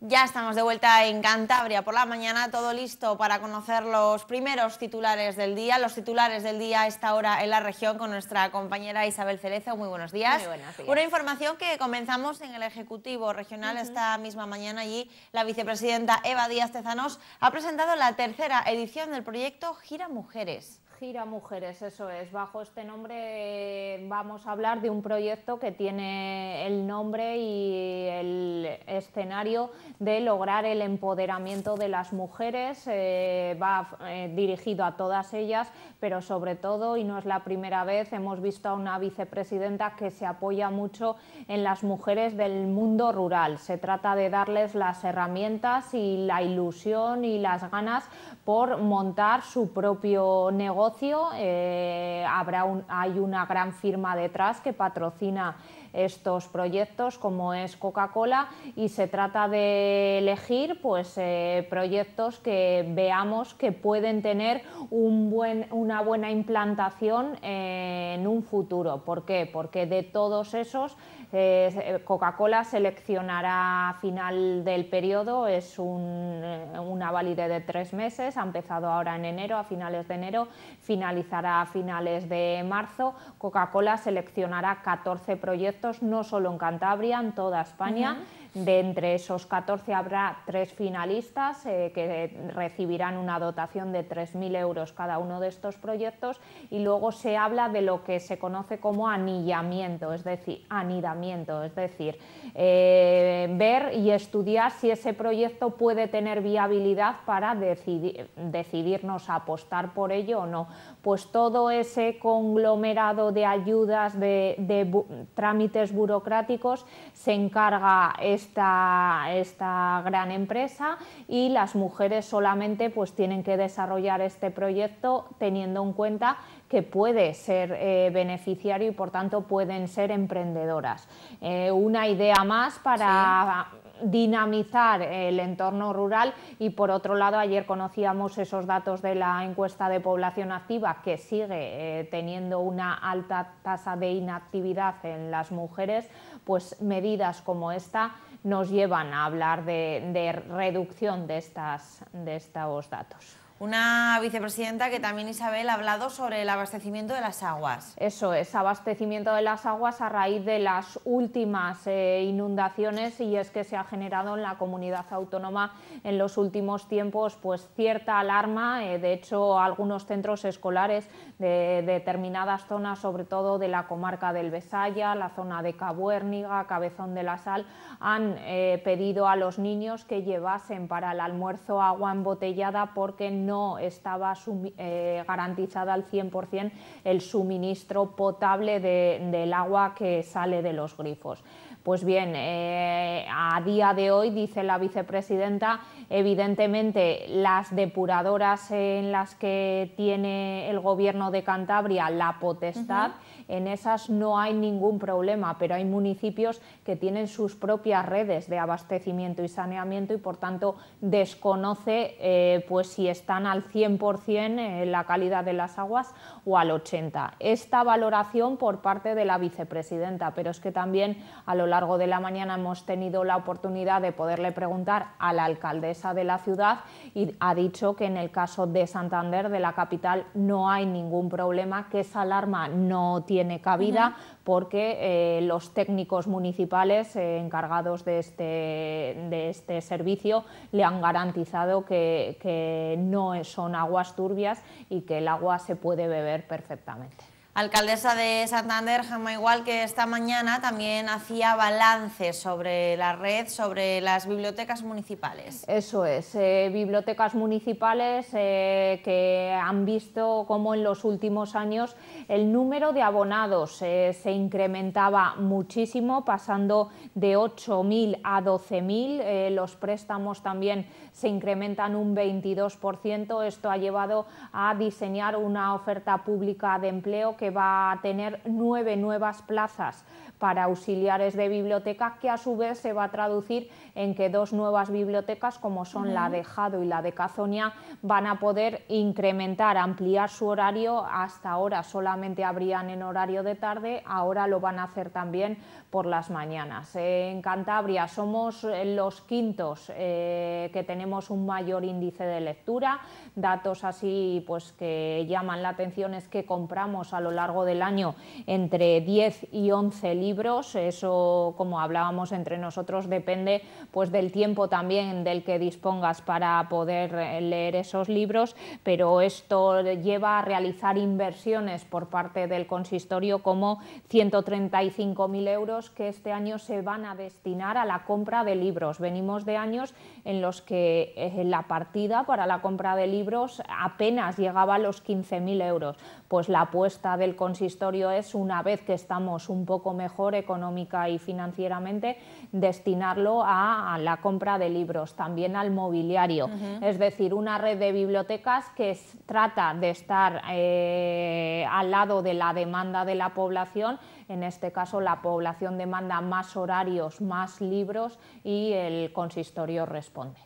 Ya estamos de vuelta en Cantabria por la mañana, todo listo para conocer los primeros titulares del día, los titulares del día a esta hora en la región con nuestra compañera Isabel Cerezo. Muy buenos días. Una información que comenzamos en el Ejecutivo Regional esta misma mañana. Allí la vicepresidenta Eva Díaz Tezanos ha presentado la tercera edición del proyecto Gira Mujeres. Gira Mujeres, eso es. Bajo este nombre eh, vamos a hablar de un proyecto que tiene el nombre y el escenario de lograr el empoderamiento de las mujeres. Eh, va eh, dirigido a todas ellas, pero sobre todo, y no es la primera vez, hemos visto a una vicepresidenta que se apoya mucho en las mujeres del mundo rural. Se trata de darles las herramientas y la ilusión y las ganas por montar su propio negocio eh, habrá un, hay una gran firma detrás que patrocina estos proyectos como es Coca-Cola y se trata de elegir pues, eh, proyectos que veamos que pueden tener un buen, una buena implantación en un futuro. ¿Por qué? Porque de todos esos eh, Coca-Cola seleccionará a final del periodo, es eh, una validez de tres meses, ha empezado ahora en enero, a finales de enero, finalizará a finales de marzo. Coca-Cola seleccionará 14 proyectos, no solo en Cantabria, en toda España. De entre esos 14 habrá tres finalistas eh, que recibirán una dotación de 3.000 euros cada uno de estos proyectos y luego se habla de lo que se conoce como anillamiento, es decir, anidamiento, es decir, eh, ver y estudiar si ese proyecto puede tener viabilidad para decidirnos apostar por ello o no. Pues todo ese conglomerado de ayudas, de, trámites burocráticos se encarga este esta, esta gran empresa y las mujeres solamente pues, tienen que desarrollar este proyecto teniendo en cuenta que puede ser eh, beneficiario y por tanto pueden ser emprendedoras. Eh, una idea más para dinamizar el entorno rural y por otro lado ayer conocíamos esos datos de la encuesta de población activa que sigue eh, teniendo una alta tasa de inactividad en las mujeres, pues medidas como esta nos llevan a hablar de, reducción de estos datos una vicepresidenta que también Isabel ha hablado sobre el abastecimiento de las aguas. Eso es, abastecimiento de las aguas a raíz de las últimas eh, inundaciones y es que se ha generado en la comunidad autónoma en los últimos tiempos pues cierta alarma, eh, de hecho algunos centros escolares de, determinadas zonas, sobre todo de la comarca del Besaya, la zona de Cabuérniga, Cabezón de la Sal, han eh, pedido a los niños que llevasen para el almuerzo agua embotellada porque no no estaba eh, garantizada al 100% el suministro potable del agua que sale de los grifos. Pues bien, eh, a día de hoy, dice la vicepresidenta, evidentemente las depuradoras en las que tiene el gobierno de Cantabria la potestad, en esas no hay ningún problema, pero hay municipios que tienen sus propias redes de abastecimiento y saneamiento y por tanto desconoce eh, pues si están al 100% eh, la calidad de las aguas o al 80%. Esta valoración por parte de la vicepresidenta, pero es que también a lo largo de la mañana hemos tenido la oportunidad de poderle preguntar a la alcaldesa de la ciudad y ha dicho que en el caso de Santander, de la capital, no hay ningún problema, que esa alarma no tiene cabida porque eh, los técnicos municipales eh, encargados este, de este, servicio le han garantizado que no son aguas turbias y que el agua se puede beber perfectamente alcaldesa de Santander, Jama Igual, que esta mañana también hacía balance sobre la red, sobre las bibliotecas municipales. Eso es, eh, bibliotecas municipales eh, que han visto cómo en los últimos años el número de abonados eh, se incrementaba muchísimo, pasando de 8.000 a 12.000. los préstamos también se incrementan un 22%. Esto ha llevado a diseñar una oferta pública de empleo que va a tener nueve nuevas plazas para auxiliares de biblioteca, que a su vez se va a traducir en que dos nuevas bibliotecas, como son la de Jado y la de Cazonia, van a poder incrementar, ampliar su horario. Hasta ahora solamente habrían en horario de tarde, ahora lo van a hacer también por las mañanas. En Cantabria somos eh, los quintos eh, que tenemos un mayor índice de lectura. Datos así pues, que llaman la atención es que compramos a los lo largo del año entre 10 y 11 libros. Eso, como hablábamos entre nosotros, depende pues, del tiempo también del que dispongas para poder eh, leer esos libros, pero esto lleva a realizar inversiones por parte del consistorio como 135.000 euros que este año se van a destinar a la compra de libros. Venimos de años en los que eh, la partida para la compra de libros apenas llegaba a los 15.000 euros. Pues la apuesta del consistorio es, una vez que estamos un poco mejor económica y financieramente, destinarlo a, la compra de libros, también al mobiliario. Es decir, una red de bibliotecas que trata de estar eh, al lado de la demanda de la población en este caso la población demanda más horarios, más libros y el consistorio responde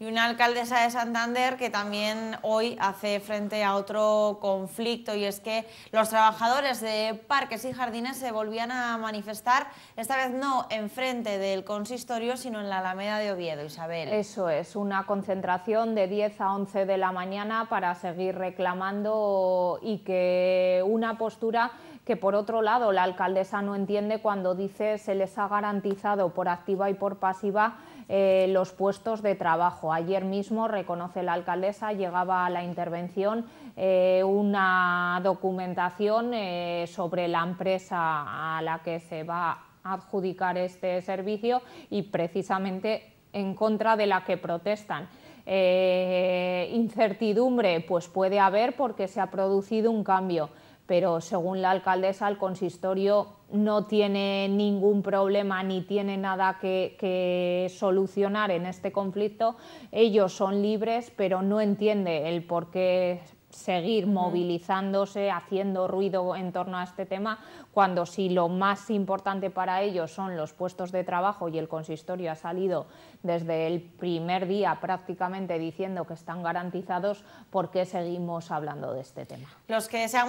y una alcaldesa de Santander que también hoy hace frente a otro conflicto y es que los trabajadores de parques y jardines se volvían a manifestar, esta vez no en frente del consistorio, sino en la Alameda de Oviedo, Isabel. Eso es, una concentración de 10 a 11 de la mañana para seguir reclamando y que una postura que por otro lado la alcaldesa no entiende cuando dice se les ha garantizado por activa y por pasiva eh, los puestos de trabajo. Ayer mismo, reconoce la alcaldesa, llegaba a la intervención eh, una documentación eh, sobre la empresa a la que se va a adjudicar este servicio y precisamente en contra de la que protestan. Eh, incertidumbre, pues puede haber porque se ha producido un cambio pero según la alcaldesa, el consistorio no tiene ningún problema ni tiene nada que, solucionar en este conflicto. Ellos son libres, pero no entiende el por qué seguir movilizándose, haciendo ruido en torno a este tema, cuando si lo más importante para ellos son los puestos de trabajo y el consistorio ha salido desde el primer día prácticamente diciendo que están garantizados, ¿por qué seguimos hablando de este tema? Los que se han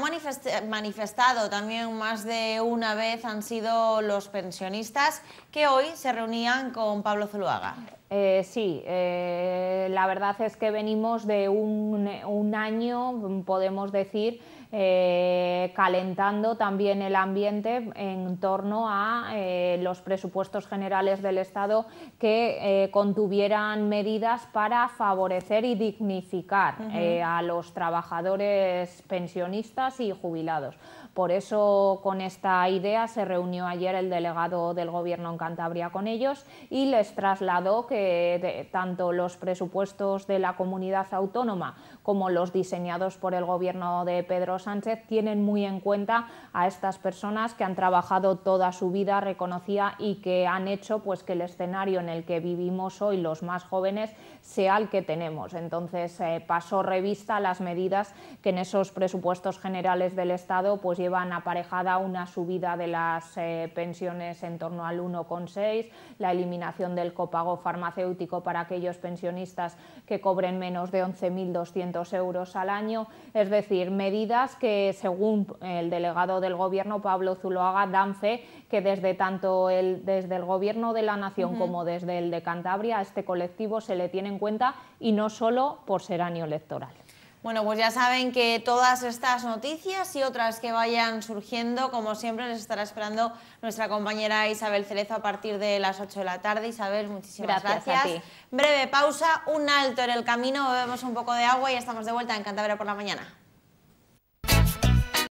manifestado también más de una vez han sido los pensionistas que hoy se reunían con Pablo Zuluaga. Eh, sí, eh, la verdad es que venimos de un, año, podemos decir, eh, calentando también el ambiente en torno a los presupuestos generales del Estado que contuvieran medidas para favorecer y dignificar a los trabajadores pensionistas y jubilados. Por eso, con esta idea, se reunió ayer el delegado del Gobierno en Cantabria con ellos y les trasladó que tanto los presupuestos de la comunidad autónoma como los diseñados por el Gobierno de Pedro Sánchez tienen muy en cuenta a estas personas que han trabajado toda su vida, reconocida y que han hecho pues, que el escenario en el que vivimos hoy los más jóvenes sea el que tenemos. Entonces, eh, pasó revista a las medidas que en esos presupuestos generales del Estado pues, van aparejada una subida de las eh, pensiones en torno al 1,6, la eliminación del copago farmacéutico para aquellos pensionistas que cobren menos de 11.200 euros al año, es decir, medidas que según el delegado del Gobierno, Pablo Zuloaga, dan fe que desde tanto el, desde el Gobierno de la Nación como desde el de Cantabria a este colectivo se le tiene en cuenta y no solo por ser año electoral. Bueno, pues ya saben que todas estas noticias y otras que vayan surgiendo, como siempre, les estará esperando nuestra compañera Isabel Cerezo a partir de las 8 de la tarde. Isabel, muchísimas gracias. Breve pausa, un alto en el camino, bebemos un poco de agua y estamos de vuelta en Cantabria por la mañana.